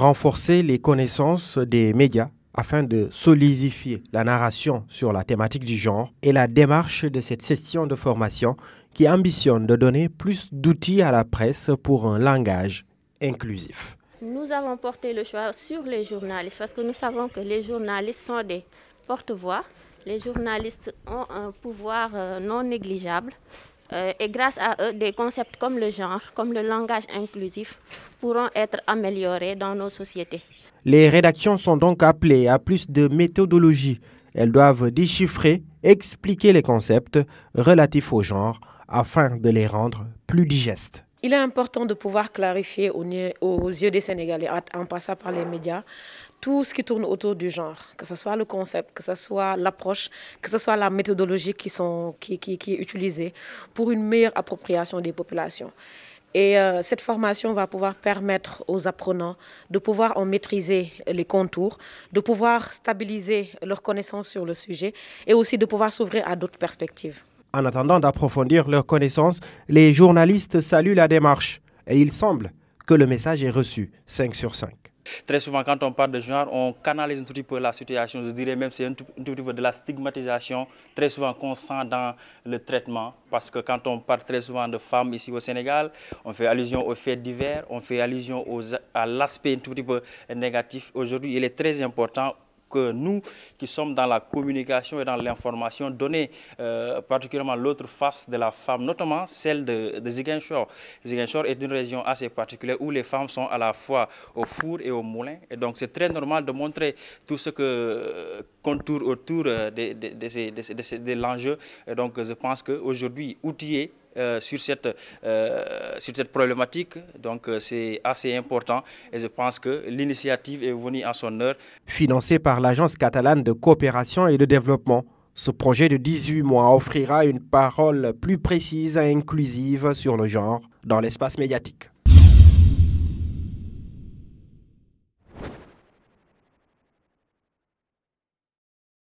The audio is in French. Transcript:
renforcer les connaissances des médias afin de solidifier la narration sur la thématique du genre et la démarche de cette session de formation qui ambitionne de donner plus d'outils à la presse pour un langage inclusif. Nous avons porté le choix sur les journalistes parce que nous savons que les journalistes sont des porte-voix. Les journalistes ont un pouvoir euh, non négligeable euh, et grâce à eux, des concepts comme le genre, comme le langage inclusif, pourront être améliorés dans nos sociétés. Les rédactions sont donc appelées à plus de méthodologie. Elles doivent déchiffrer, expliquer les concepts relatifs au genre afin de les rendre plus digestes. Il est important de pouvoir clarifier aux yeux des Sénégalais, en passant par les médias, tout ce qui tourne autour du genre, que ce soit le concept, que ce soit l'approche, que ce soit la méthodologie qui, sont, qui, est utilisée pour une meilleure appropriation des populations. Et euh, cette formation va pouvoir permettre aux apprenants de pouvoir en maîtriser les contours, de pouvoir stabiliser leurs connaissances sur le sujet et aussi de pouvoir s'ouvrir à d'autres perspectives. En attendant d'approfondir leurs connaissances, les journalistes saluent la démarche et il semble que le message est reçu 5 sur 5. Très souvent, quand on parle de genre, on canalise un tout petit peu la situation. Je dirais même c'est un, tout petit peu de la stigmatisation, très souvent qu'on sent dans le traitement. Parce que quand on parle très souvent de femmes ici au Sénégal, on fait allusion aux faits divers, on fait allusion aux, à l'aspect un tout petit peu négatif. Aujourd'hui, il est très important que nous qui sommes dans la communication et dans l'information, donner euh, particulièrement l'autre face de la femme, notamment celle de, de Ziguinchor. est une région assez particulière où les femmes sont à la fois au four et au moulin. Et donc c'est très normal de montrer tout ce que euh, tourne autour de, de, de, l'enjeu. Donc je pense qu'aujourd'hui, outiller euh, euh, sur, cette, problématique. Donc euh, c'est assez important et je pense que l'initiative est venue en son heure. Financé par l'Agence catalane de coopération et de développement, ce projet de 18 mois offrira une parole plus précise et inclusive sur le genre dans l'espace médiatique.